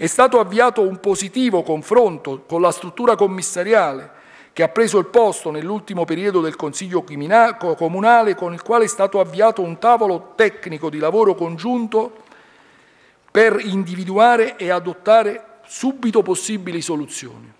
È stato avviato un positivo confronto con la struttura commissariale che ha preso il posto nell'ultimo periodo del Consiglio Comunale con il quale è stato avviato un tavolo tecnico di lavoro congiunto per individuare e adottare subito possibili soluzioni.